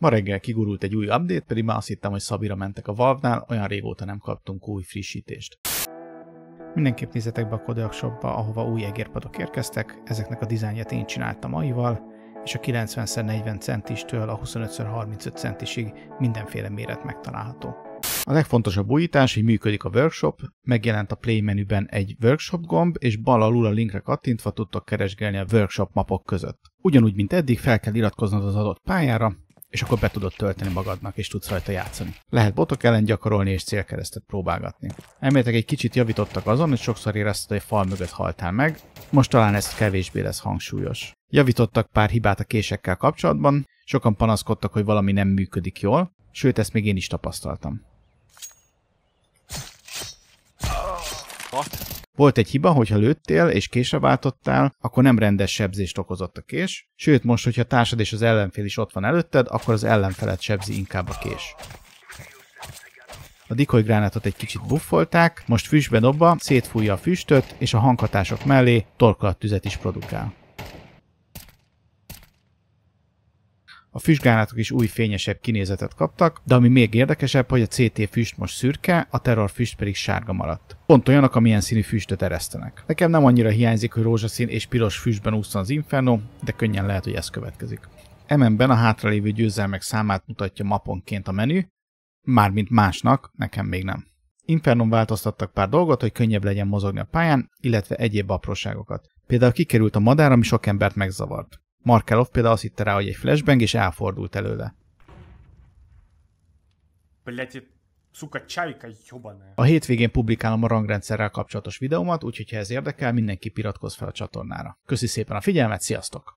Ma reggel kigurult egy új update, pedig már azt hittem, hogy Szabira mentek a Valve-nál, olyan régóta nem kaptunk új frissítést. Mindenképp nézzetek be a Kodak Shopba, ahova új egérpadok érkeztek, ezeknek a dizájnját én csináltam aival, és a 90x40 centistől a 25x35 centisig mindenféle méret megtalálható. A legfontosabb újítás, hogy működik a workshop, megjelent a play menüben egy workshop gomb, és bal alul a linkre kattintva tudtok keresgélni a workshop mapok között. Ugyanúgy, mint eddig, fel kell iratkoznod az adott pályára, és akkor be tudod tölteni magadnak, és tudsz rajta játszani. Lehet botok ellen gyakorolni és célkeresztet próbálgatni. Elméletileg egy kicsit javítottak azon, hogy sokszor érezted, hogy fal mögött haltál meg, most talán ez kevésbé lesz hangsúlyos. Javítottak pár hibát a késekkel kapcsolatban, sokan panaszkodtak, hogy valami nem működik jól, sőt ezt még én is tapasztaltam. What? Volt egy hiba, hogyha lőttél és késre váltottál, akkor nem rendes sebzést okozott a kés, sőt most, hogyha társad és az ellenfél is ott van előtted, akkor az ellenfelet sebzi inkább a kés. A decoy gránátot egy kicsit buffolták, most füstbe dobva szétfújja a füstöt, és a hanghatások mellé torkolat tüzet is produkál. a füstgálátok is új fényesebb kinézetet kaptak, de ami még érdekesebb, hogy a CT füst most szürke, a terror füst pedig sárga maradt. Pont olyanok, amilyen színű füstöt eresztenek. Nekem nem annyira hiányzik, hogy rózsaszín és piros füstben úszon az Inferno, de könnyen lehet, hogy ez következik. MM-ben a hátralévő győzelmek számát mutatja maponként a menü, mármint másnak, nekem még nem. Infernon változtattak pár dolgot, hogy könnyebb legyen mozogni a pályán, illetve egyéb apróságokat. Például kikerült a madár, ami sok embert megzavart. Markelov például azt hitte rá, hogy egy flashbang, és elfordult előle. Szuka A hétvégén publikálom a rangrendszerrel kapcsolatos videómat, úgyhogy ha ez érdekel, mindenki piratkozz fel a csatornára. Köszi szépen a figyelmet, sziasztok!